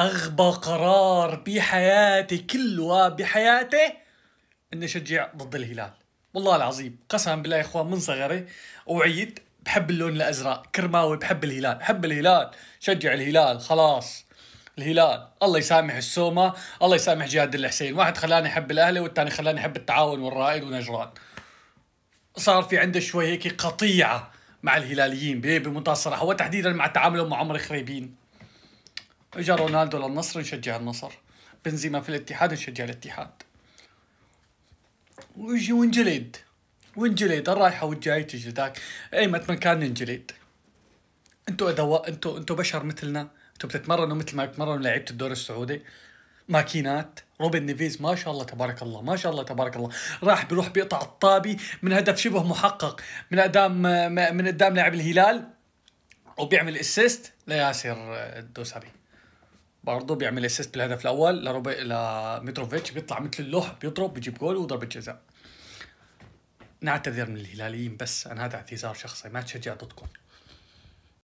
اغبى قرار بحياتي كلها بحياتي اني اشجع ضد الهلال والله العظيم قسما بالله يا اخوان من صغري وعيد بحب اللون الازرق كرماوي بحب الهلال بحب الهلال شجع الهلال خلاص الهلال الله يسامح السومة الله يسامح جهاد الحسين واحد خلاني احب الاهلي والثاني خلاني احب التعاون والرائد ونجران صار في عنده شوي هيك قطيعه مع الهلاليين بمنتهى الصراحه وتحديدا مع تعاملهم مع عمر خريبين اجى رونالدو للنصر نشجع النصر بنزيما في الاتحاد نشجع الاتحاد ويجي وانجلد وانجلد الرايحه والجاي تجي ذاك ما كان ننجليد انتوا ادواء انتوا انتوا بشر مثلنا انتوا بتتمرنوا مثل ما بتمرنوا لعيبه الدوري السعودي ماكينات روبن نيفيز ما شاء الله تبارك الله ما شاء الله تبارك الله راح بيروح بيقطع الطابي من هدف شبه محقق من قدام من قدام لاعب الهلال وبيعمل اسيست لياسر الدوسري برضه بيعمل اسيست بالهدف الاول لروبي لميتروفيتش بيطلع مثل اللوح بيضرب بيجيب جول وضربه جزاء نعتذر من الهلاليين بس انا هذا اعتذار شخصي ما تشجع ضدكم